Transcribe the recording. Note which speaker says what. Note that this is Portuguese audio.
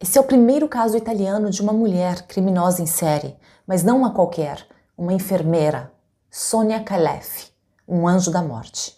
Speaker 1: Esse é o primeiro caso italiano de uma mulher criminosa em série, mas não uma qualquer, uma enfermeira, Sonia Calef, um anjo da morte.